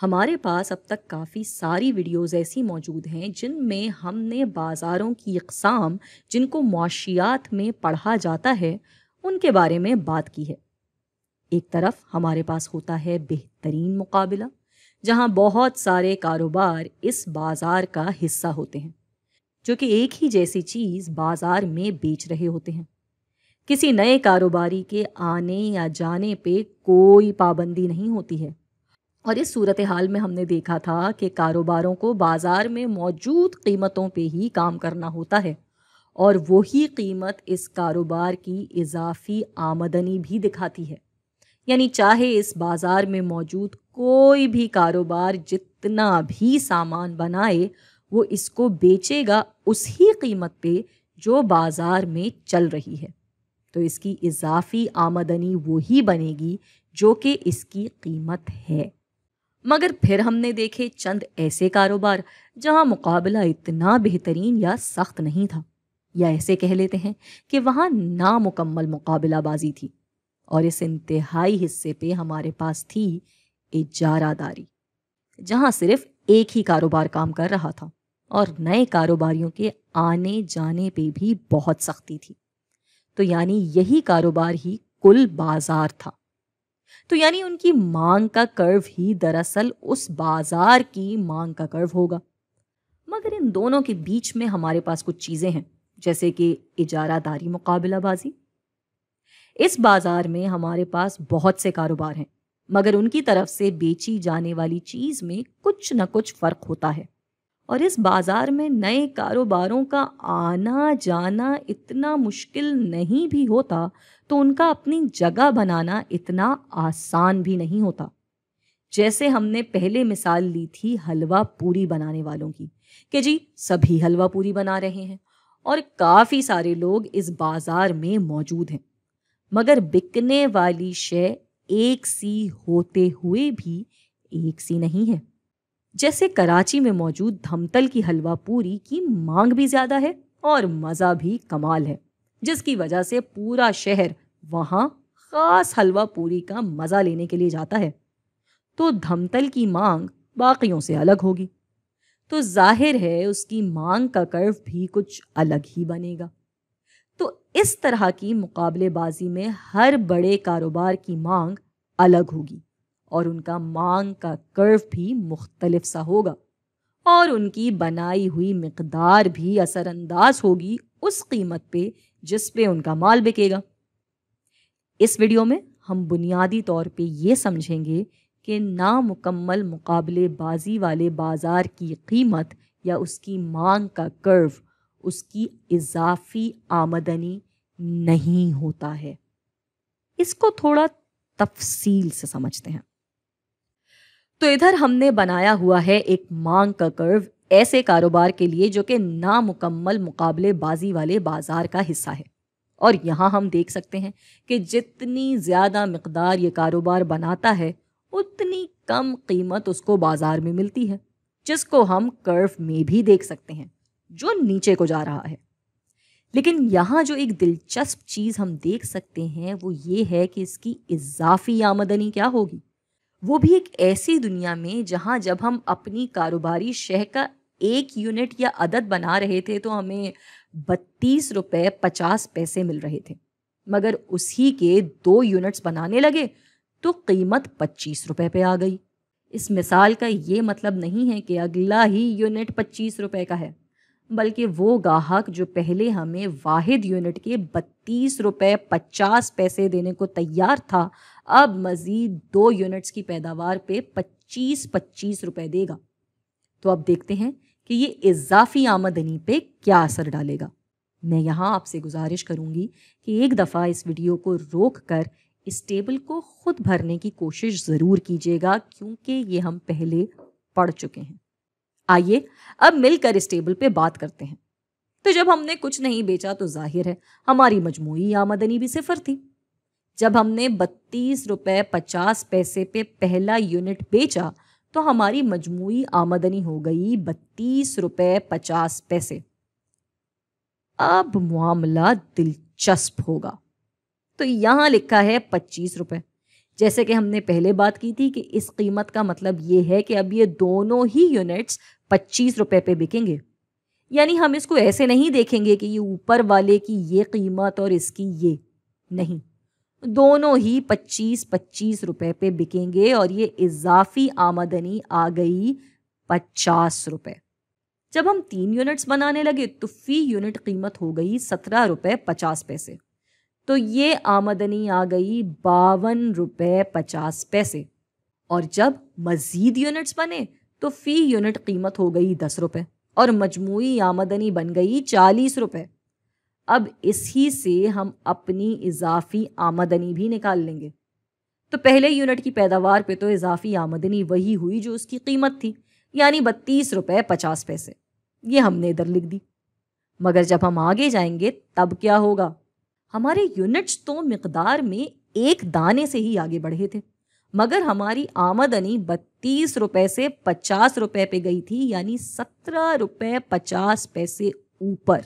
हमारे पास अब तक काफ़ी सारी वीडियोस ऐसी मौजूद हैं जिनमें हमने बाज़ारों की अकसाम जिनको मुशियात में पढ़ा जाता है उनके बारे में बात की है एक तरफ हमारे पास होता है बेहतरीन मुकाबला जहां बहुत सारे कारोबार इस बाज़ार का हिस्सा होते हैं जो कि एक ही जैसी चीज़ बाज़ार में बेच रहे होते हैं किसी नए कारोबारी के आने या जाने पे कोई पाबंदी नहीं होती है और इस सूरत हाल में हमने देखा था कि कारोबारों को बाज़ार में मौजूद कीमतों पे ही काम करना होता है और वही कीमत इस कारोबार की इजाफी आमदनी भी दिखाती है यानी चाहे इस बाज़ार में मौजूद कोई भी कारोबार जितना भी सामान बनाए वो इसको बेचेगा उसी कीमत पे जो बाज़ार में चल रही है तो इसकी इजाफी आमदनी वही बनेगी जो कि इसकी कीमत है मगर फिर हमने देखे चंद ऐसे कारोबार जहां मुकाबला इतना बेहतरीन या सख्त नहीं था या ऐसे कह लेते हैं कि वहां नामुकम्मल मुकाबलाबाजी थी और इस इंतहाई हिस्से पे हमारे पास थी इजारादारी जहां सिर्फ एक ही कारोबार काम कर रहा था और नए कारोबारियों के आने जाने पे भी बहुत सख्ती थी तो यानी यही कारोबार ही कुल बाजार था तो यानी उनकी मांग का कर्व ही दरअसल उस बाजार की मांग का कर्व होगा मगर इन दोनों के बीच में हमारे पास कुछ चीज़ें हैं जैसे कि इजारादारी मुकाबलाबाजी इस बाज़ार में हमारे पास बहुत से कारोबार हैं मगर उनकी तरफ से बेची जाने वाली चीज़ में कुछ ना कुछ फ़र्क होता है और इस बाज़ार में नए कारोबारों का आना जाना इतना मुश्किल नहीं भी होता तो उनका अपनी जगह बनाना इतना आसान भी नहीं होता जैसे हमने पहले मिसाल ली थी हलवा पूरी बनाने वालों की कि जी सभी हलवा पूरी बना रहे हैं और काफ़ी सारे लोग इस बाज़ार में मौजूद हैं मगर बिकने वाली शय एक सी होते हुए भी एक सी नहीं है जैसे कराची में मौजूद धमतल की हलवा पूरी की मांग भी ज़्यादा है और मज़ा भी कमाल है जिसकी वजह से पूरा शहर वहाँ ख़ास हलवा पूरी का मज़ा लेने के लिए जाता है तो धमतल की मांग बाकियों से अलग होगी तो जाहिर है उसकी मांग का कर्व भी कुछ अलग ही बनेगा तो इस तरह की मुकाबलेबाजी में हर बड़े कारोबार की मांग अलग होगी और उनका मांग का कर्व भी मुख्तलिफ सा होगा और उनकी बनाई हुई मकदार भी असरअंदाज होगी उस कीमत पे जिस पे उनका माल बिकेगा इस वीडियो में हम बुनियादी तौर पे ये समझेंगे कि नामुकम्मल मुकाबलेबाजी वाले बाज़ार की कीमत या उसकी मांग का कर्व उसकी इजाफी आमदनी नहीं होता है इसको थोड़ा तफसील से समझते हैं तो इधर हमने बनाया हुआ है एक मांग का कर्व ऐसे कारोबार के लिए जो कि नामुकम्मल मुकाबलेबाजी वाले बाजार का हिस्सा है और यहाँ हम देख सकते हैं कि जितनी ज़्यादा मकदार ये कारोबार बनाता है उतनी कम कीमत उसको बाज़ार में मिलती है जिसको हम कर्व में भी देख सकते हैं जो नीचे को जा रहा है लेकिन यहाँ जो एक दिलचस्प चीज़ हम देख सकते हैं वो ये है कि इसकी इजाफी आमदनी क्या होगी वो भी एक ऐसी दुनिया में जहाँ जब हम अपनी कारोबारी शह का एक यूनिट या अदद बना रहे थे तो हमें बत्तीस रुपए पचास पैसे मिल रहे थे मगर उसी के दो यूनिट्स बनाने लगे तो कीमत पच्चीस रुपए पे आ गई इस मिसाल का ये मतलब नहीं है कि अगला ही यूनिट पच्चीस रुपए का है बल्कि वो गाहक जो पहले हमें वाहिद यूनिट के बत्तीस रुपये पचास पैसे देने को तैयार था अब मज़ीद दो यूनिट्स की पैदावार पे 25-25 रुपए देगा तो अब देखते हैं कि ये इजाफी आमदनी पे क्या असर डालेगा मैं यहाँ आपसे गुजारिश करूँगी कि एक दफ़ा इस वीडियो को रोक कर इस टेबल को खुद भरने की कोशिश ज़रूर कीजिएगा क्योंकि ये हम पहले पढ़ चुके हैं आइए अब मिलकर इस टेबल पे बात करते हैं तो जब हमने कुछ नहीं बेचा तो जाहिर है हमारी मजमू आमदनी भी सिफर थी जब हमने बत्तीस रुपये पचास पैसे पे पहला यूनिट बेचा तो हमारी मजमू आमदनी हो गई बत्तीस रुपये पचास पैसे अब मामला दिलचस्प होगा तो यहाँ लिखा है पच्चीस रुपये जैसे कि हमने पहले बात की थी कि इस कीमत का मतलब ये है कि अब ये दोनों ही यूनिट्स पच्चीस रुपये पे बिकेंगे यानी हम इसको ऐसे नहीं देखेंगे कि ये ऊपर वाले की ये कीमत और इसकी ये नहीं दोनों ही पच्चीस पच्चीस रुपए पे बिकेंगे और ये इजाफी आमदनी आ गई पचास रुपए जब हम तीन यूनिट्स बनाने लगे तो फी यूनिट कीमत हो गई सत्रह रुपये पचास पैसे तो ये आमदनी आ गई बावन रुपये पचास पैसे और जब मज़ीद यूनिट्स बने तो फ़ी यूनिट कीमत हो गई दस रुपये और मजमू आमदनी बन गई चालीस रुपये अब इसी से हम अपनी इजाफी आमदनी भी निकाल लेंगे तो पहले यूनिट की पैदावार पे तो इजाफी आमदनी वही हुई जो उसकी कीमत थी यानी बत्तीस रुपये पचास पैसे ये हमने इधर लिख दी मगर जब हम आगे जाएंगे तब क्या होगा हमारे यूनिट्स तो मकदार में एक दाने से ही आगे बढ़े थे मगर हमारी आमदनी बत्तीस रुपये से पचास रुपये पे गई थी यानी सत्रह रुपये पचास पैसे ऊपर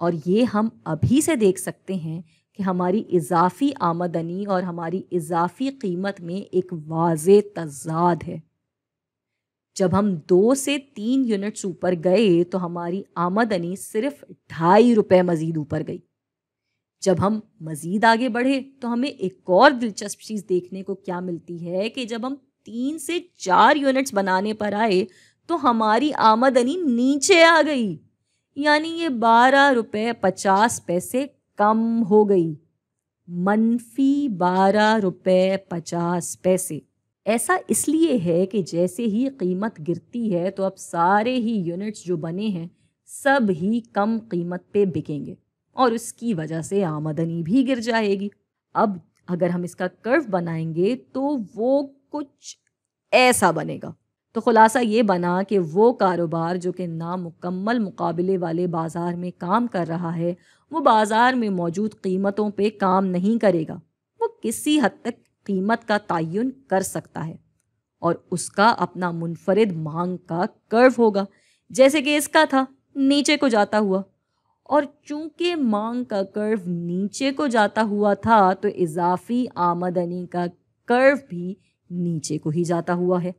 और ये हम अभी से देख सकते हैं कि हमारी इजाफ़ी आमदनी और हमारी इजाफ़ी कीमत में एक वाज तजाद है जब हम दो से तीन यूनिट्स ऊपर गए तो हमारी आमदनी सिर्फ ढाई रुपये मज़ीद ऊपर गई जब हम मज़ीद आगे बढ़े तो हमें एक और दिलचस्प चीज़ देखने को क्या मिलती है कि जब हम तीन से चार यूनिट्स बनाने पर आए तो हमारी आमदनी नीचे आ गई यानी ये बारह रुपये पचास पैसे कम हो गई मनफी बारह रुपये पचास पैसे ऐसा इसलिए है कि जैसे ही कीमत गिरती है तो अब सारे ही यूनिट्स जो बने हैं सब ही कम कीमत पे बिकेंगे और उसकी वजह से आमदनी भी गिर जाएगी अब अगर हम इसका कर्व बनाएंगे तो वो कुछ ऐसा बनेगा तो ख़ुलासा ये बना कि वो कारोबार जो कि नामुकम्मल मुकाबले वाले बाज़ार में काम कर रहा है वो बाज़ार में मौजूद कीमतों पे काम नहीं करेगा वो किसी हद तक कीमत का तयन कर सकता है और उसका अपना मुनफरद मांग का कर्व होगा जैसे कि इसका था नीचे को जाता हुआ और चूंकि मांग का कर्व नीचे को जाता हुआ था तो इजाफी आमदनी का कर्व भी नीचे को ही जाता हुआ है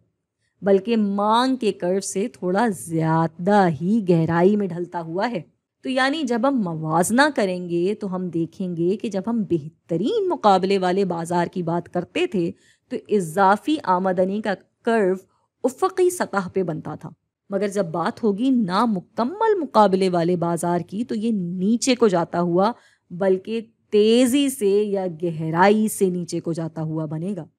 बल्कि मांग के कर्व से थोड़ा ज़्यादा ही गहराई में ढलता हुआ है तो यानी जब हम मवाजना करेंगे तो हम देखेंगे कि जब हम बेहतरीन मुकाबले वाले बाज़ार की बात करते थे तो इजाफी आमदनी का कर्व उफकी सतह पे बनता था मगर जब बात होगी मुकम्मल मुकाबले वाले बाज़ार की तो ये नीचे को जाता हुआ बल्कि तेज़ी से या गहराई से नीचे को जाता हुआ बनेगा